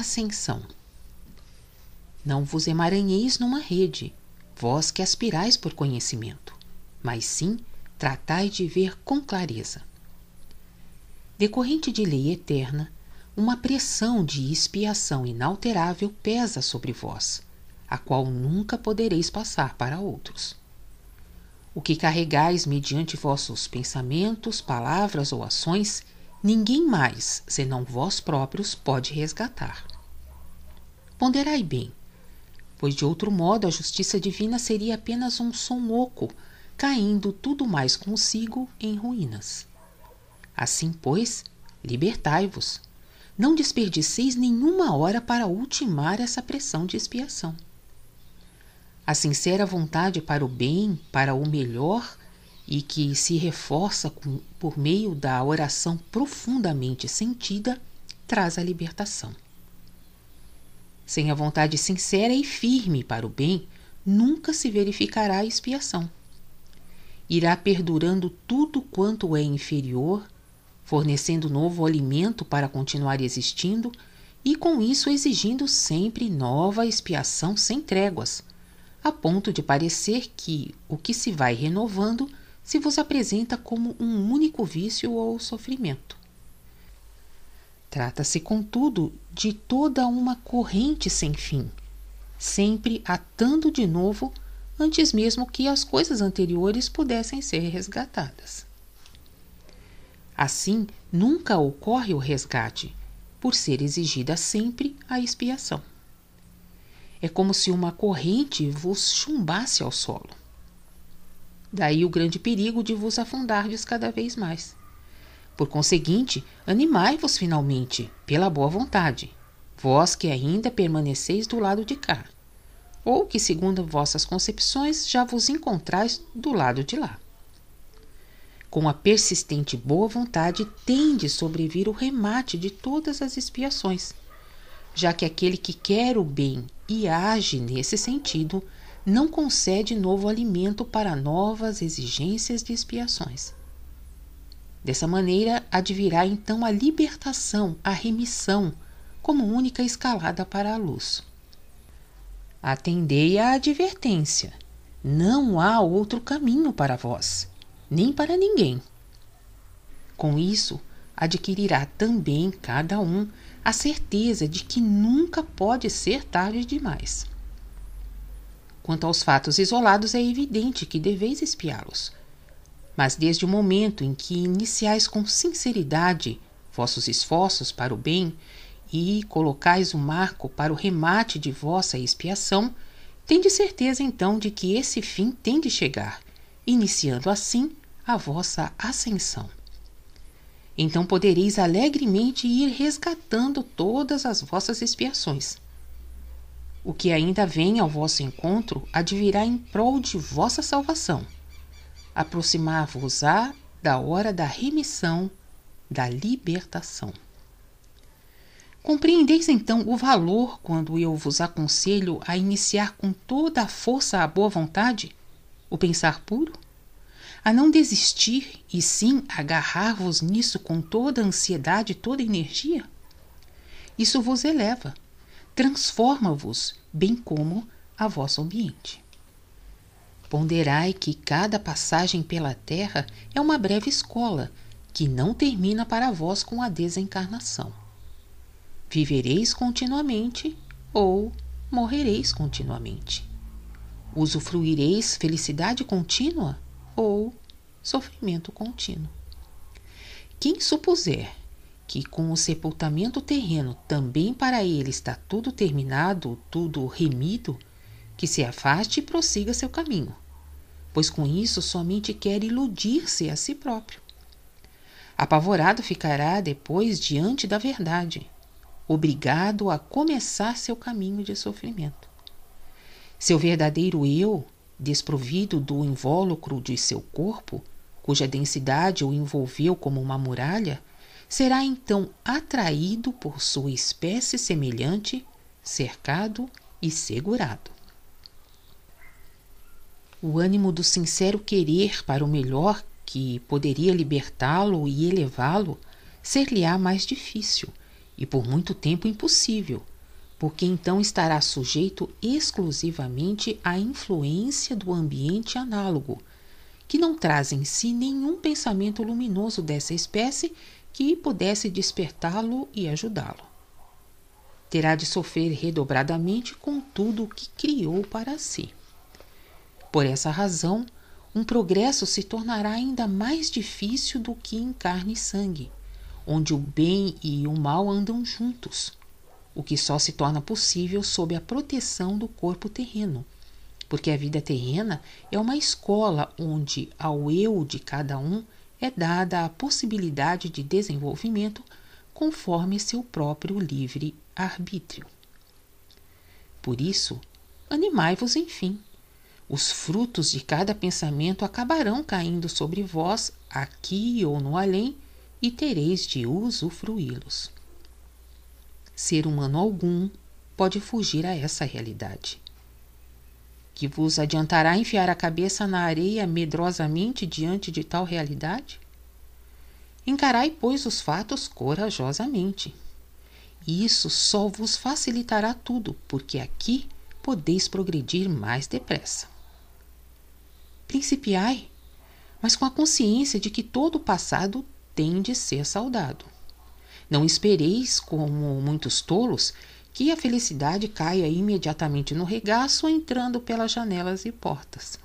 Ascensão. Não vos emaranheis numa rede, vós que aspirais por conhecimento, mas sim tratai de ver com clareza. Decorrente de lei eterna, uma pressão de expiação inalterável pesa sobre vós, a qual nunca podereis passar para outros. O que carregais mediante vossos pensamentos, palavras ou ações ninguém mais, senão vós próprios, pode resgatar. Ponderai bem, pois de outro modo a justiça divina seria apenas um som oco, caindo tudo mais consigo em ruínas. Assim, pois, libertai-vos. Não desperdiceis nenhuma hora para ultimar essa pressão de expiação. A sincera vontade para o bem, para o melhor, e que se reforça com, por meio da oração profundamente sentida, traz a libertação. Sem a vontade sincera e firme para o bem, nunca se verificará a expiação. Irá perdurando tudo quanto é inferior, fornecendo novo alimento para continuar existindo e, com isso, exigindo sempre nova expiação sem tréguas, a ponto de parecer que o que se vai renovando se vos apresenta como um único vício ou sofrimento. Trata-se, contudo, de toda uma corrente sem fim, sempre atando de novo antes mesmo que as coisas anteriores pudessem ser resgatadas. Assim, nunca ocorre o resgate, por ser exigida sempre a expiação. É como se uma corrente vos chumbasse ao solo. Daí o grande perigo de vos afundardes cada vez mais. Por conseguinte, animai-vos finalmente, pela boa vontade, vós que ainda permaneceis do lado de cá, ou que, segundo vossas concepções, já vos encontrais do lado de lá. Com a persistente boa vontade, tende sobrevir o remate de todas as expiações, já que aquele que quer o bem e age nesse sentido não concede novo alimento para novas exigências de expiações. Dessa maneira, advirá então a libertação, a remissão, como única escalada para a luz. Atendei à advertência: não há outro caminho para vós, nem para ninguém. Com isso, adquirirá também cada um a certeza de que nunca pode ser tarde demais. Quanto aos fatos isolados, é evidente que deveis espiá-los. Mas desde o momento em que iniciais com sinceridade vossos esforços para o bem e colocais o um marco para o remate de vossa expiação, tende certeza então de que esse fim tem de chegar, iniciando assim a vossa ascensão. Então podereis alegremente ir resgatando todas as vossas expiações o que ainda vem ao vosso encontro advirá em prol de vossa salvação. Aproximar-vos-á da hora da remissão, da libertação. Compreendeis então o valor quando eu vos aconselho a iniciar com toda a força a boa vontade, o pensar puro? A não desistir e sim agarrar-vos nisso com toda a ansiedade e toda a energia? Isso vos eleva, transforma-vos, bem como a vosso ambiente. Ponderai que cada passagem pela terra é uma breve escola que não termina para vós com a desencarnação. Vivereis continuamente ou morrereis continuamente. Usufruireis felicidade contínua ou sofrimento contínuo. Quem supuser que com o sepultamento terreno também para ele está tudo terminado, tudo remido, que se afaste e prossiga seu caminho, pois com isso somente quer iludir-se a si próprio. Apavorado ficará depois diante da verdade, obrigado a começar seu caminho de sofrimento. Seu verdadeiro eu, desprovido do invólucro de seu corpo, cuja densidade o envolveu como uma muralha, será então atraído por sua espécie semelhante, cercado e segurado. O ânimo do sincero querer para o melhor que poderia libertá-lo e elevá-lo ser-lhe-á mais difícil e por muito tempo impossível, porque então estará sujeito exclusivamente à influência do ambiente análogo, que não traz em si nenhum pensamento luminoso dessa espécie que pudesse despertá-lo e ajudá-lo. Terá de sofrer redobradamente com tudo o que criou para si. Por essa razão, um progresso se tornará ainda mais difícil do que em carne e sangue, onde o bem e o mal andam juntos, o que só se torna possível sob a proteção do corpo terreno, porque a vida terrena é uma escola onde ao eu de cada um é dada a possibilidade de desenvolvimento conforme seu próprio livre arbítrio. Por isso, animai-vos, enfim. Os frutos de cada pensamento acabarão caindo sobre vós, aqui ou no além, e tereis de usufruí-los. Ser humano algum pode fugir a essa realidade que vos adiantará enfiar a cabeça na areia medrosamente diante de tal realidade? Encarai, pois, os fatos corajosamente. Isso só vos facilitará tudo, porque aqui podeis progredir mais depressa. Principiai, mas com a consciência de que todo o passado tem de ser saudado. Não espereis, como muitos tolos, que a felicidade caia imediatamente no regaço entrando pelas janelas e portas.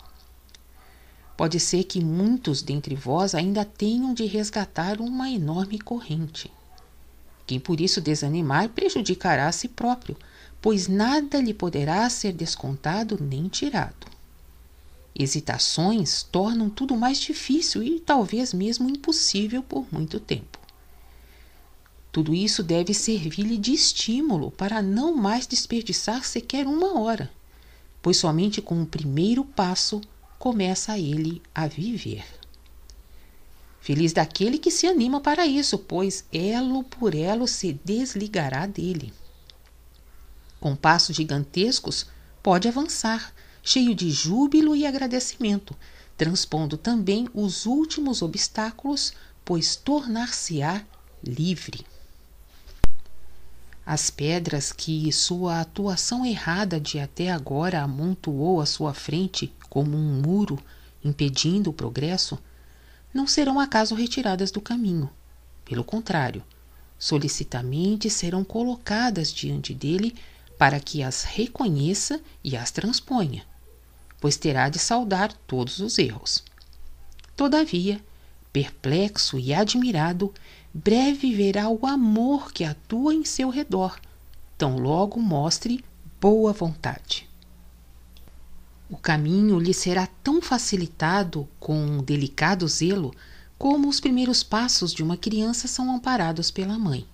Pode ser que muitos dentre vós ainda tenham de resgatar uma enorme corrente. Quem por isso desanimar prejudicará a si próprio, pois nada lhe poderá ser descontado nem tirado. Hesitações tornam tudo mais difícil e talvez mesmo impossível por muito tempo. Tudo isso deve servir-lhe de estímulo para não mais desperdiçar sequer uma hora, pois somente com o primeiro passo começa ele a viver. Feliz daquele que se anima para isso, pois elo por elo se desligará dele. Com passos gigantescos, pode avançar, cheio de júbilo e agradecimento, transpondo também os últimos obstáculos, pois tornar-se-á livre. As pedras que sua atuação errada de até agora amontoou à sua frente como um muro impedindo o progresso, não serão acaso retiradas do caminho. Pelo contrário, solicitamente serão colocadas diante dele para que as reconheça e as transponha, pois terá de saudar todos os erros. Todavia, perplexo e admirado, breve verá o amor que atua em seu redor, tão logo mostre boa vontade. O caminho lhe será tão facilitado com um delicado zelo como os primeiros passos de uma criança são amparados pela mãe.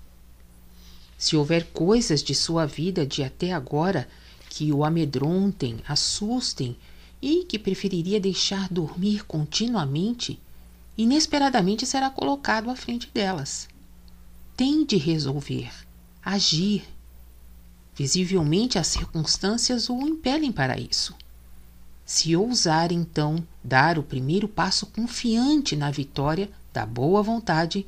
Se houver coisas de sua vida de até agora que o amedrontem, assustem e que preferiria deixar dormir continuamente, inesperadamente será colocado à frente delas. Tem de resolver, agir. Visivelmente as circunstâncias o impelem para isso. Se ousar, então, dar o primeiro passo confiante na vitória da boa vontade,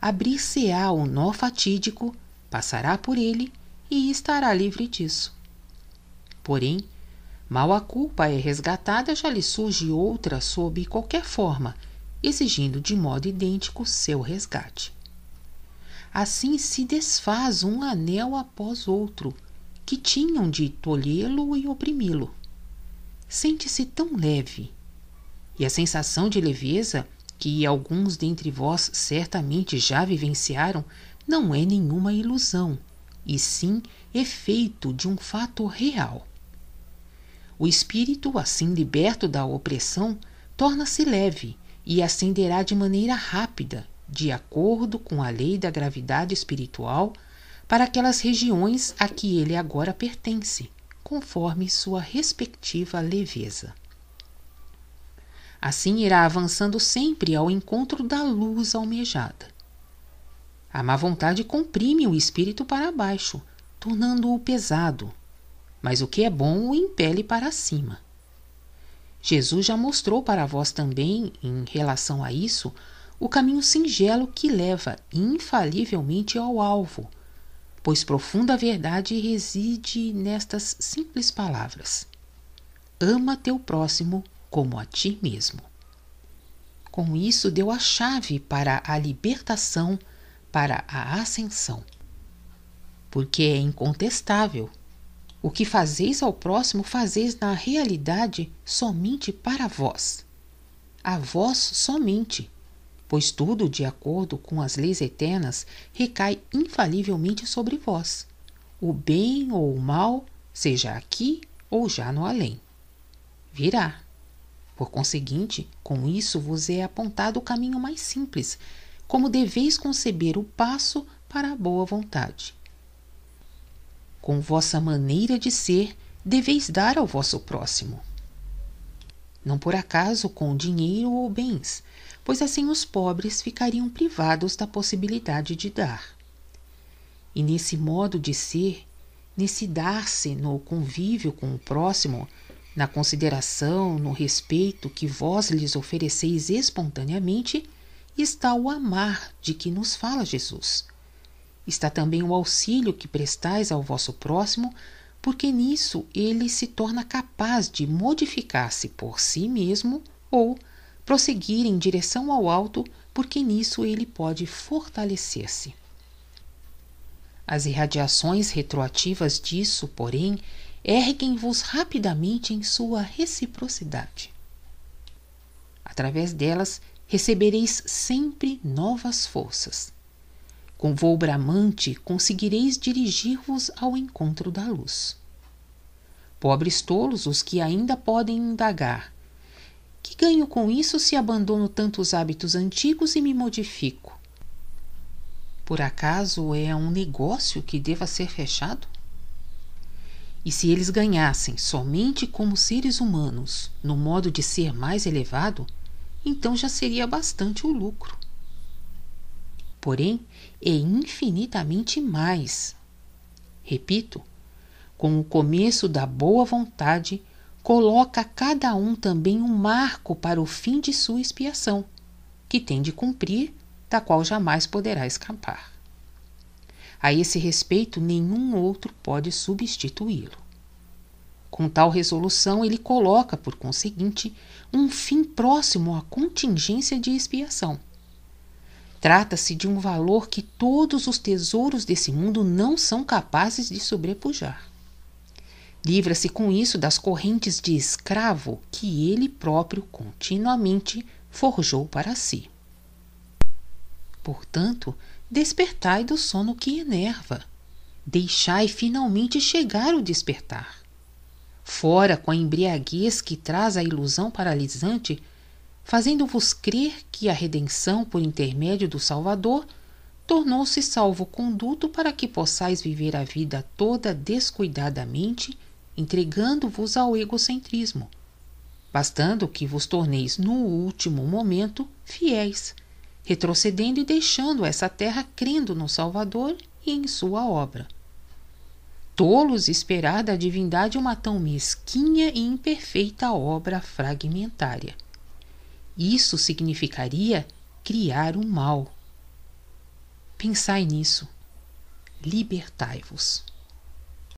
abrir-se-á o nó fatídico, passará por ele e estará livre disso. Porém, mal a culpa é resgatada, já lhe surge outra sob qualquer forma exigindo de modo idêntico seu resgate. Assim se desfaz um anel após outro, que tinham de tolhê-lo e oprimi-lo. Sente-se tão leve, e a sensação de leveza, que alguns dentre vós certamente já vivenciaram, não é nenhuma ilusão, e sim efeito de um fato real. O espírito, assim liberto da opressão, torna-se leve e ascenderá de maneira rápida, de acordo com a lei da gravidade espiritual, para aquelas regiões a que ele agora pertence, conforme sua respectiva leveza. Assim irá avançando sempre ao encontro da luz almejada. A má vontade comprime o espírito para baixo, tornando-o pesado, mas o que é bom o impele para cima. Jesus já mostrou para vós também, em relação a isso, o caminho singelo que leva infalivelmente ao alvo, pois profunda verdade reside nestas simples palavras: Ama teu próximo como a ti mesmo. Com isso, deu a chave para a libertação, para a ascensão. Porque é incontestável o que fazeis ao próximo, fazeis na realidade somente para vós. A vós somente, pois tudo, de acordo com as leis eternas, recai infalivelmente sobre vós, o bem ou o mal, seja aqui ou já no além. Virá. Por conseguinte, com isso vos é apontado o caminho mais simples, como deveis conceber o passo para a boa vontade com vossa maneira de ser, deveis dar ao vosso próximo. Não por acaso com dinheiro ou bens, pois assim os pobres ficariam privados da possibilidade de dar. E nesse modo de ser, nesse dar-se no convívio com o próximo, na consideração, no respeito que vós lhes ofereceis espontaneamente, está o amar de que nos fala Jesus está também o auxílio que prestais ao vosso próximo, porque nisso ele se torna capaz de modificar-se por si mesmo ou prosseguir em direção ao alto, porque nisso ele pode fortalecer-se. As irradiações retroativas disso, porém, erguem-vos rapidamente em sua reciprocidade. Através delas recebereis sempre novas forças. Com voo bramante conseguireis dirigir-vos ao encontro da luz. Pobres tolos os que ainda podem indagar. Que ganho com isso se abandono tantos hábitos antigos e me modifico? Por acaso é um negócio que deva ser fechado? E se eles ganhassem somente como seres humanos, no modo de ser mais elevado, então já seria bastante o lucro porém é infinitamente mais. Repito, com o começo da boa vontade, coloca a cada um também um marco para o fim de sua expiação, que tem de cumprir, da qual jamais poderá escapar. A esse respeito, nenhum outro pode substituí-lo. Com tal resolução, ele coloca, por conseguinte, um fim próximo à contingência de expiação Trata-se de um valor que todos os tesouros desse mundo não são capazes de sobrepujar. Livra-se com isso das correntes de escravo que ele próprio continuamente forjou para si. Portanto, despertai do sono que enerva. Deixai finalmente chegar o despertar. Fora com a embriaguez que traz a ilusão paralisante fazendo-vos crer que a redenção por intermédio do Salvador tornou-se salvo-conduto para que possais viver a vida toda descuidadamente, entregando-vos ao egocentrismo, bastando que vos torneis no último momento fiéis, retrocedendo e deixando essa terra crendo no Salvador e em sua obra. Tolos esperar da divindade uma tão mesquinha e imperfeita obra fragmentária. Isso significaria criar um mal. Pensai nisso. Libertai-vos.